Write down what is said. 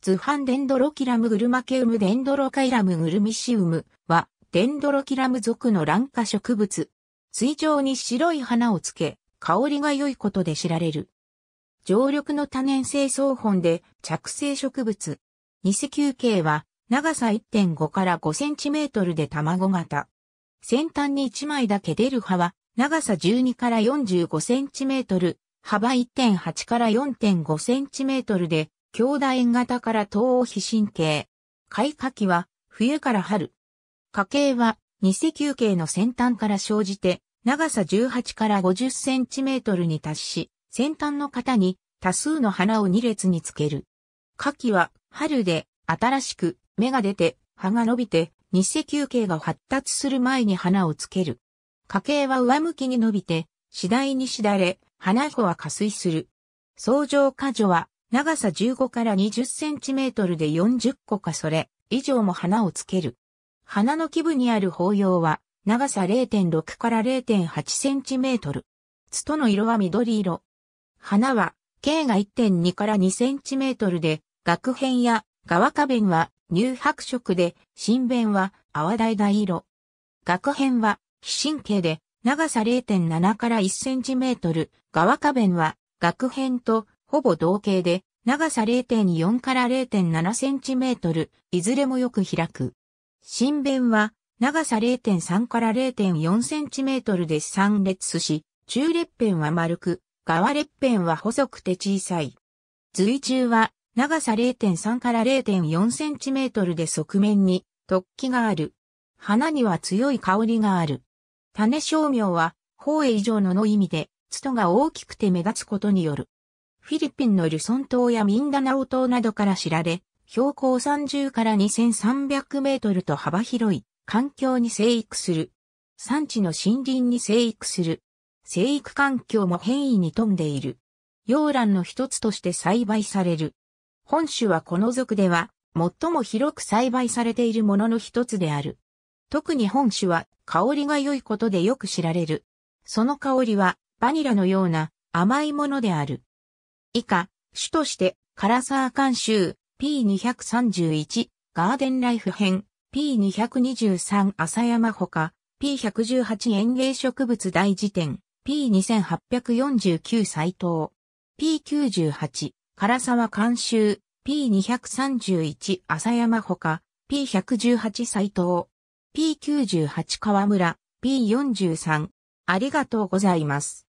ズハンデンドロキラムグルマケウムデンドロカイラムグルミシウムは、デンドロキラム属の卵花植物。水上に白い花をつけ、香りが良いことで知られる。常緑の多年生草本で着生植物。ニセ球形は長さ1.5から5センチメートルで卵型。先端に1枚だけ出る葉は長さ12から45センチメートル、幅1.8から4.5センチメートルで兄弟型から東欧非神経。開花期は冬から春。花茎は二休球形の先端から生じて長さ18から50センチメートルに達し、先端の型に多数の花を2列につける。花期は春で新しく芽が出て葉が伸びて二休球形が発達する前に花をつける。花茎は上向きに伸びて次第にしだれ、花穂は加水する。相乗果樹は長さ15から20センチメートルで40個かそれ以上も花をつける。花の基部にある法葉は長さ0.6から0.8センチメートル。ツトの色は緑色。花は径が1.2から2センチメートルで、額辺や側花弁は乳白色で、新弁は泡橙色。額辺は非神経で長さ0.7から1センチメートル、側花弁は額辺とほぼ同型で、長さ0.4から0.7センチメートル、いずれもよく開く。新弁は、長さ0.3から0.4センチメートルで三列し、中列辺は丸く、側列辺は細くて小さい。随中は、長さ0.3から0.4センチメートルで側面に突起がある。花には強い香りがある。種商苗は、方へ以上のの意味で、ツトが大きくて目立つことによる。フィリピンのルソン島やミンダナオ島などから知られ、標高30から2300メートルと幅広い環境に生育する。産地の森林に生育する。生育環境も変異に富んでいる。洋蘭の一つとして栽培される。本種はこの属では最も広く栽培されているものの一つである。特に本種は香りが良いことでよく知られる。その香りはバニラのような甘いものである。以下、主として、カラサー監修 P231 ガーデンライフ編 P223 朝山ほか P118 園芸植物大辞典 P2849 斎藤 P98 唐沢監修 P231 朝山ほか P118 斎藤 P98 河村 P43 ありがとうございます。